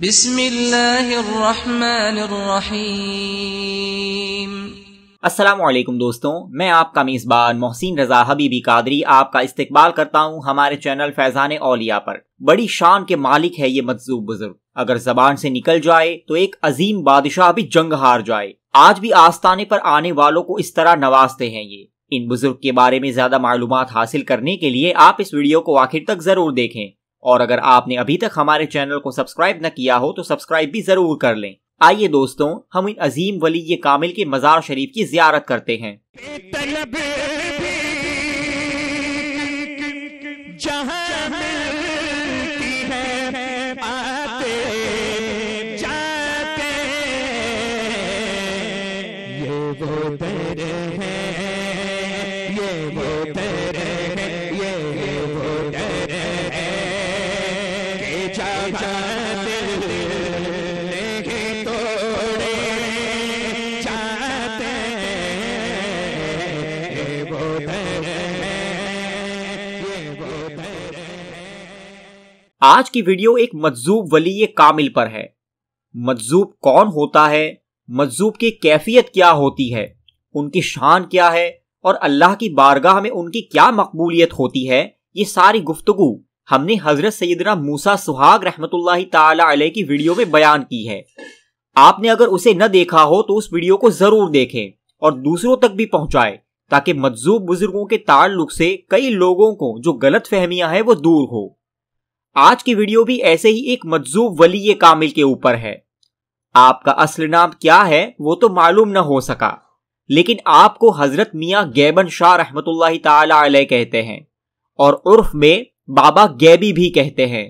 बिस्म असलम दोस्तों मैं आपका मेज़बान मोहसिन रजा हबीबी कादरी आपका इस्तकबाल करता हूं हमारे चैनल फैज़ान ओलिया पर बड़ी शान के मालिक है ये मजजूब बुजुर्ग अगर जबान से निकल जाए तो एक अजीम बादशाह भी जंग हार जाए आज भी आस्थाने पर आने वालों को इस तरह नवाजते हैं ये इन बुजुर्ग के बारे में ज्यादा मालूम हासिल करने के लिए आप इस वीडियो को आखिर तक जरूर देखें और अगर आपने अभी तक हमारे चैनल को सब्सक्राइब न किया हो तो सब्सक्राइब भी जरूर कर लें आइए दोस्तों हम इन अजीम वली ये कामिल के मजार शरीफ की जियारत करते हैं ये वो तेरे हैं ये वो तेरे आज की वीडियो एक मजजूब वली कामिल पर है मजजूब कौन होता है मजजूब की कैफियत क्या होती है उनकी शान क्या है और अल्लाह की बारगाह में उनकी क्या मकबूलियत होती है ये सारी गुफ्तगु हमने हजरत सैदना मूसा सुहाग रहमत की वीडियो में बयान की है आपने अगर उसे न देखा हो तो उस वीडियो को जरूर देखें और दूसरों तक भी पहुंचाएं ताकि मजजूब बुजुर्गों के ताल्लुक से कई लोगों को जो गलत फहमियां हैं वो दूर हो आज की वीडियो भी ऐसे ही एक मजजूब वली कामिल के ऊपर है आपका असल नाम क्या है वो तो मालूम न हो सका लेकिन आपको हजरत मियाँ गैबन शाह रहमत कहते हैं और उर्फ में बाबा गैबी भी कहते हैं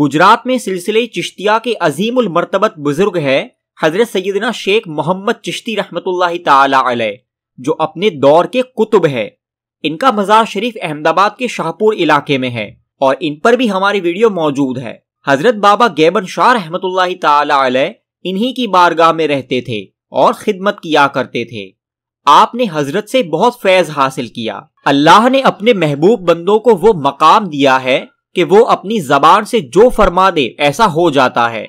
गुजरात में सिलसिले चिश्तिया के अजीम उल मरतबत बुजुर्ग है हजरत सैदना शेख मोहम्मद चिश्ती रहमत ताल जो अपने दौर के कुतुब है इनका मजार शरीफ अहमदाबाद के शाहपुर इलाके में है और इन पर भी हमारी वीडियो मौजूद है हजरत बाबा गैबन शाह रहमत इन्हीं की बारगाह में रहते थे और खिदमत किया करते थे आपने हजरत से बहुत फैज हासिल किया अल्लाह ने अपने महबूब बंदों को वो मकाम दिया है कि वो अपनी जबान से जो फरमा दे ऐसा हो जाता है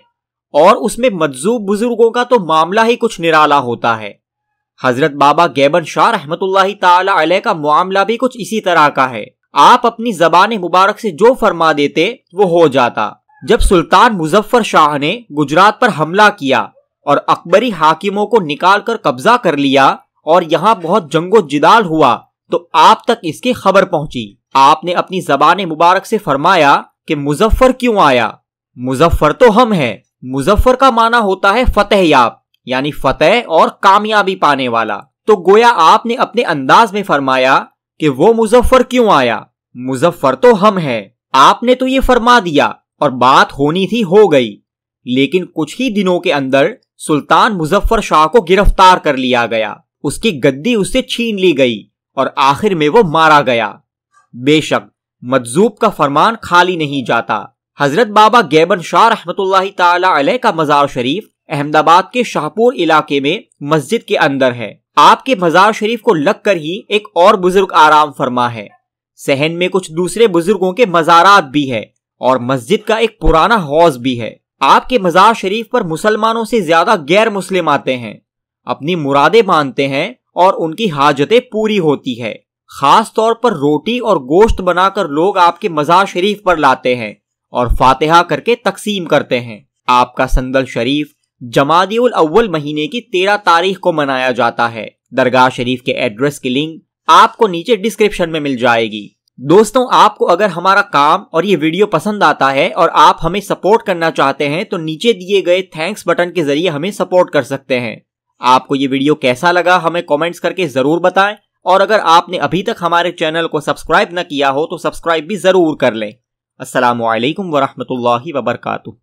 और उसमें मजजूब बुजुर्गों का तो मामला ही कुछ निराला होता है हजरत बाबा गैबन शाह रहमत का मामला भी कुछ इसी तरह का है आप अपनी जबान मुबारक से जो फरमा देते वो हो जाता जब सुल्तान मुजफ्फर शाह ने गुजरात पर हमला किया और अकबरी हाकिमों को निकाल कर कब्जा कर लिया और यहाँ बहुत जंगो जिदाल हुआ तो आप तक इसकी खबर पहुँची आपने अपनी जबान मुबारक से फरमाया कि मुजफ्फर क्यों आया मुजफ्फर तो हम है मुजफ्फर का माना होता है फतेह याब यानी फतेह और कामयाबी पाने वाला तो गोया आपने अपने अंदाज में फरमाया कि वो मुजफ्फर क्यों आया मुजफ्फर तो हम हैं आपने तो ये फरमा दिया और बात होनी थी हो गई लेकिन कुछ ही दिनों के अंदर सुल्तान मुजफ्फर शाह को गिरफ्तार कर लिया गया उसकी गद्दी उससे छीन ली गई और आखिर में वो मारा गया बेशक मजजूब का फरमान खाली नहीं जाता हजरत बाबा गैबन शाह रहमत का मजार शरीफ अहमदाबाद के शाहपुर इलाके में मस्जिद के अंदर है आपके मजार शरीफ को लग कर ही एक और बुजुर्ग आराम फरमा है सहन में कुछ दूसरे बुजुर्गों के मजारात भी है और मस्जिद का एक पुराना हौज भी है आपके मजार शरीफ पर मुसलमानों से ज्यादा गैर मुस्लिम आते हैं अपनी मुरादे मानते हैं और उनकी हाजतें पूरी होती है खास तौर पर रोटी और गोश्त बनाकर लोग आपके मजार शरीफ पर लाते हैं और फातिहा करके तकसीम करते हैं आपका संदल शरीफ उल अव्वल महीने की तेरह तारीख को मनाया जाता है दरगाह शरीफ के एड्रेस की लिंक आपको नीचे डिस्क्रिप्शन में मिल जाएगी दोस्तों आपको अगर हमारा काम और ये वीडियो पसंद आता है और आप हमें सपोर्ट करना चाहते हैं तो नीचे दिए गए थैंक्स बटन के जरिए हमें सपोर्ट कर सकते हैं आपको ये वीडियो कैसा लगा हमें कमेंट्स करके जरूर बताएं और अगर आपने अभी तक हमारे चैनल को सब्सक्राइब न किया हो तो सब्सक्राइब भी जरूर कर लें असल वरहमल वबरकू